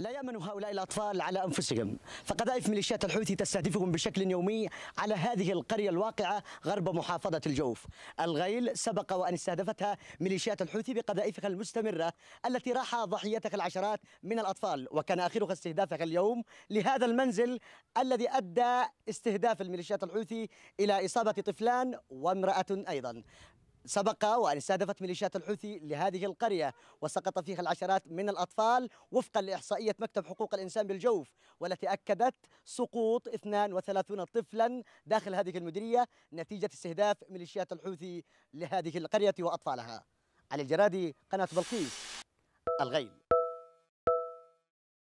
لا يأمن هؤلاء الأطفال على أنفسهم فقذائف ميليشيات الحوثي تستهدفهم بشكل يومي على هذه القرية الواقعة غرب محافظة الجوف الغيل سبق وأن استهدفتها ميليشيات الحوثي بقذائفها المستمرة التي راح ضحيتها العشرات من الأطفال وكان آخرها استهدافها اليوم لهذا المنزل الذي أدى استهداف الميليشيات الحوثي إلى إصابة طفلان وامرأة أيضا سبق وأن استهدفت ميليشيات الحوثي لهذه القرية وسقط فيها العشرات من الأطفال وفقا لإحصائية مكتب حقوق الإنسان بالجوف والتي أكدت سقوط 32 طفلا داخل هذه المديرية نتيجة استهداف ميليشيات الحوثي لهذه القرية وأطفالها علي الجرادي قناة بلقيس الغيل